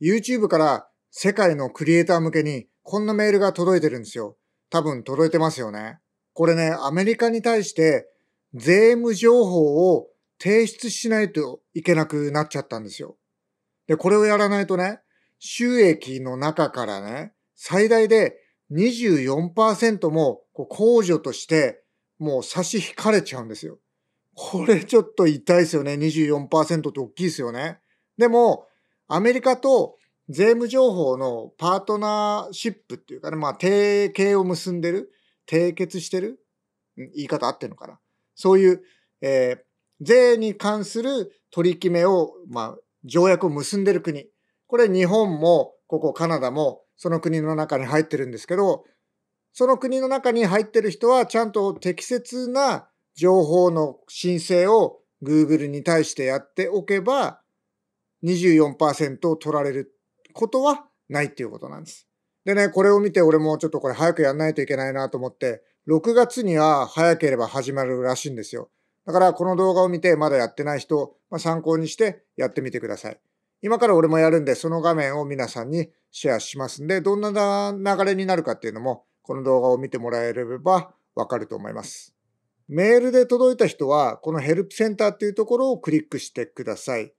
YouTube から世界のクリエイター向けにこんなメールが届いてるんですよ。多分届いてますよね。これね、アメリカに対して税務情報を提出しないといけなくなっちゃったんですよ。で、これをやらないとね、収益の中からね、最大で24%も控除としてもう差し引かれちゃうんですよ。これちょっと痛いですよね。24%って大きいですよね。でも、アメリカと税務情報のパートナーシップっていうかね、まあ、提携を結んでる、締結してる、言い方合ってるのかな。そういう、えー、税に関する取り決めを、まあ、条約を結んでる国。これ日本も、ここカナダも、その国の中に入ってるんですけど、その国の中に入ってる人は、ちゃんと適切な情報の申請を Google に対してやっておけば、24%を取られることはないっていうことなんです。でね、これを見て俺もちょっとこれ早くやんないといけないなと思って、6月には早ければ始まるらしいんですよ。だからこの動画を見てまだやってない人、まあ、参考にしてやってみてください。今から俺もやるんで、その画面を皆さんにシェアしますんで、どんな流れになるかっていうのも、この動画を見てもらえればわかると思います。メールで届いた人は、このヘルプセンターっていうところをクリックしてください。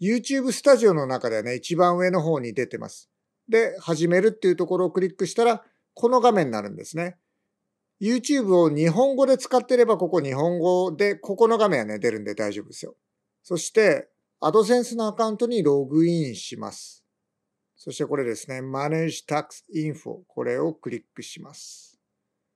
YouTube スタジオの中ではね、一番上の方に出てます。で、始めるっていうところをクリックしたら、この画面になるんですね。YouTube を日本語で使ってれば、ここ日本語で、ここの画面はね、出るんで大丈夫ですよ。そして、AdSense のアカウントにログインします。そしてこれですね、Manage Tax Info。これをクリックします。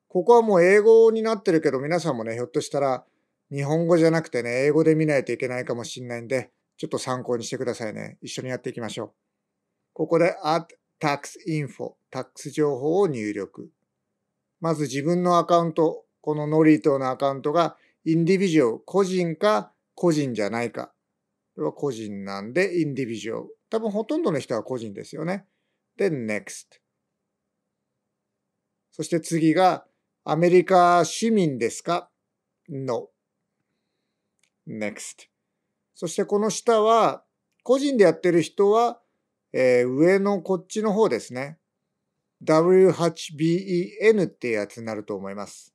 ここはもう英語になってるけど、皆さんもね、ひょっとしたら、日本語じゃなくてね、英語で見ないといけないかもしれないんで、ちょっと参考にしてくださいね。一緒にやっていきましょう。ここで at tax info、tax 情報を入力。まず自分のアカウント、このノリートのアカウントがインディビジュアル、個人か個人じゃないか。これは個人なんでインディビジュアル。多分ほとんどの人は個人ですよね。で、next。そして次がアメリカ市民ですか ?No.Next. そしてこの下は、個人でやってる人は、えー、上のこっちの方ですね。W8BEN っていうやつになると思います。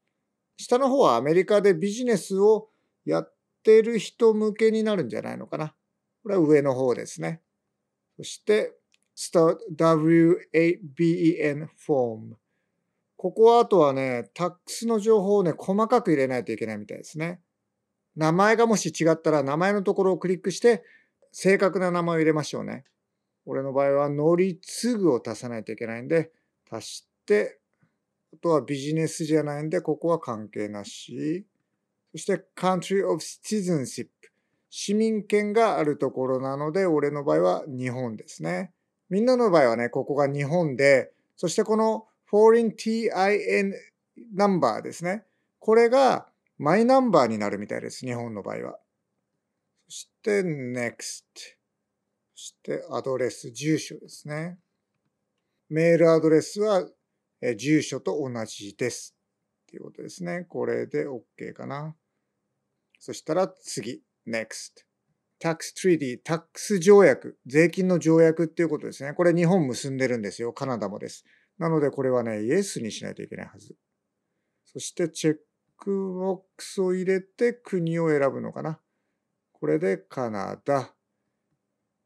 下の方はアメリカでビジネスをやってる人向けになるんじゃないのかな。これは上の方ですね。そして、W8BEN フォーム。ここはあとはね、タックスの情報をね、細かく入れないといけないみたいですね。名前がもし違ったら名前のところをクリックして正確な名前を入れましょうね。俺の場合は乗り継ぐを足さないといけないんで足してあとはビジネスじゃないんでここは関係なし。そして country of citizenship 市民権があるところなので俺の場合は日本ですね。みんなの場合はねここが日本でそしてこの foreign TIN ナンバーですね。これがマイナンバーになるみたいです、日本の場合は。そして next。そしてアドレス、住所ですね。メールアドレスは住所と同じです。っていうことですね。これで OK かな。そしたら次、next。tax treaty、タックス条約、税金の条約っていうことですね。これ日本結んでるんですよ。カナダもです。なのでこれはね、イエスにしないといけないはず。そしてチェックボックスを入れて国を選ぶのかな。これでカナダ。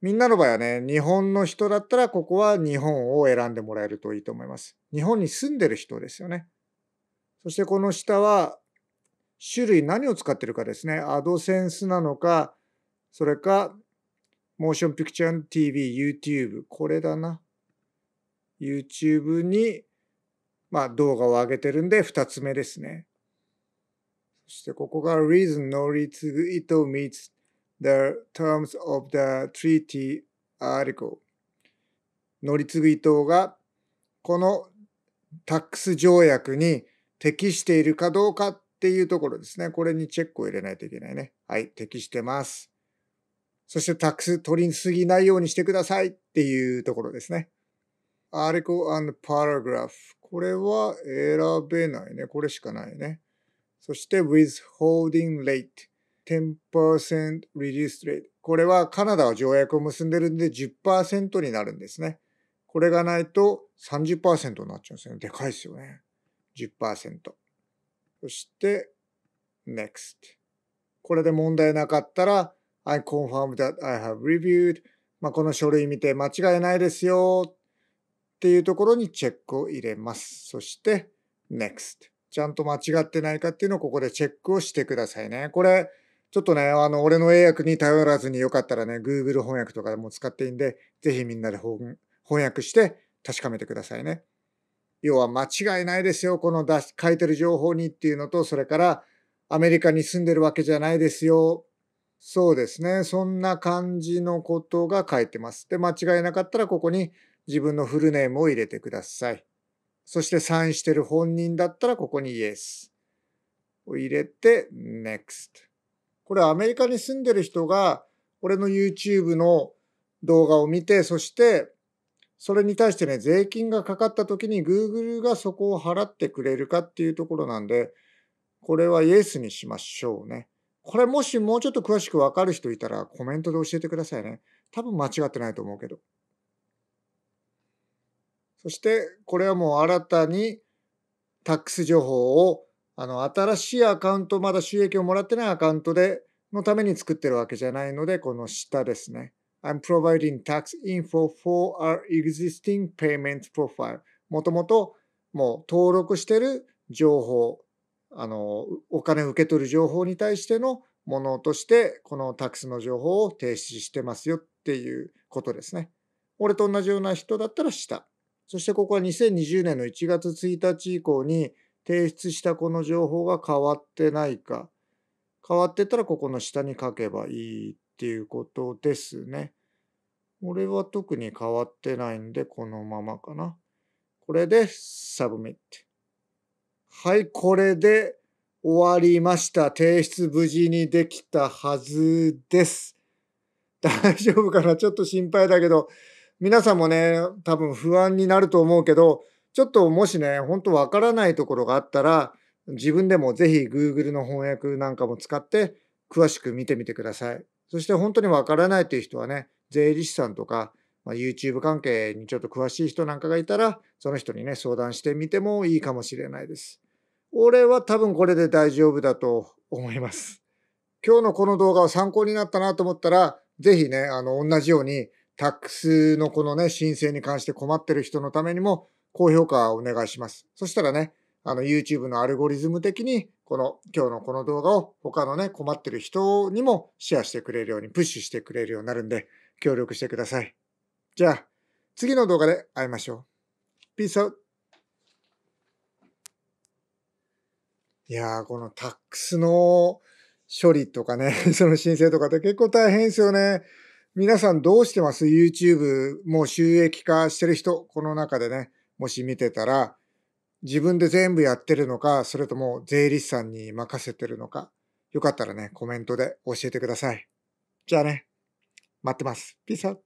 みんなの場合はね、日本の人だったらここは日本を選んでもらえるといいと思います。日本に住んでる人ですよね。そしてこの下は種類何を使ってるかですね。アドセンスなのか、それか、モーションピクチャー TV、YouTube、これだな。YouTube に、まあ、動画を上げてるんで、2つ目ですね。そしてここが reason のぐ意図 meets the terms of the treaty article 乗り継ぎ党がこのタックス条約に適しているかどうかっていうところですね。これにチェックを入れないといけないね。はい、適してます。そしてタックス取りすぎないようにしてくださいっていうところですね。article and paragraph。これは選べないね。これしかないね。そして withholding rate 10% reduced rate これはカナダは条約を結んでるんで10%になるんですね。これがないと30%になっちゃうんですよね。でかいですよね。10%。そして next。これで問題なかったら I confirm that I have reviewed まあ、この書類見て間違いないですよっていうところにチェックを入れます。そして next。ちゃんと間違ってないかっていうのをここでチェックをしてくださいね。これ、ちょっとね、あの、俺の英訳に頼らずによかったらね、Google 翻訳とかでも使っていいんで、ぜひみんなで翻訳して確かめてくださいね。要は間違いないですよ、この出し書いてる情報にっていうのと、それからアメリカに住んでるわけじゃないですよ。そうですね、そんな感じのことが書いてます。で、間違いなかったらここに自分のフルネームを入れてください。そしてサインしてる本人だったらここに Yes を入れて Next。これアメリカに住んでる人が俺の YouTube の動画を見て、そしてそれに対してね、税金がかかった時に Google がそこを払ってくれるかっていうところなんで、これは Yes にしましょうね。これもしもうちょっと詳しくわかる人いたらコメントで教えてくださいね。多分間違ってないと思うけど。そしてこれはもう新たにタックス情報をあの新しいアカウント、まだ収益をもらってないアカウントでのために作ってるわけじゃないので、この下ですね。I'm providing tax info for our existing payment profile. もともともう登録してる情報、あの、お金を受け取る情報に対してのものとして、このタックスの情報を提出してますよっていうことですね。俺と同じような人だったら下。そしてここは2020年の1月1日以降に提出したこの情報が変わってないか、変わってたらここの下に書けばいいっていうことですね。俺は特に変わってないんで、このままかな。これで、サブミット。はい、これで終わりました。提出無事にできたはずです。大丈夫かなちょっと心配だけど、皆さんもね、多分不安になると思うけど、ちょっともしね、本当わからないところがあったら、自分でもぜひ Google の翻訳なんかも使って、詳しく見てみてください。そして本当にわからないという人はね、税理士さんとか、まあ、YouTube 関係にちょっと詳しい人なんかがいたら、その人にね、相談してみてもいいかもしれないです。俺は多分これで大丈夫だと思います。今日のこの動画を参考になったなと思ったら、ぜひね、あの、同じようにタックスのこのね、申請に関して困ってる人のためにも、高評価をお願いします。そしたらね、あの、YouTube のアルゴリズム的に、この、今日のこの動画を他のね、困ってる人にもシェアしてくれるように、プッシュしてくれるようになるんで、協力してください。じゃあ、次の動画で会いましょう。Peace out! いやー、このタックスの処理とかね、その申請とかって結構大変ですよね。皆さんどうしてます ?YouTube もう収益化してる人、この中でね、もし見てたら、自分で全部やってるのか、それとも税理士さんに任せてるのか、よかったらね、コメントで教えてください。じゃあね、待ってます。ピース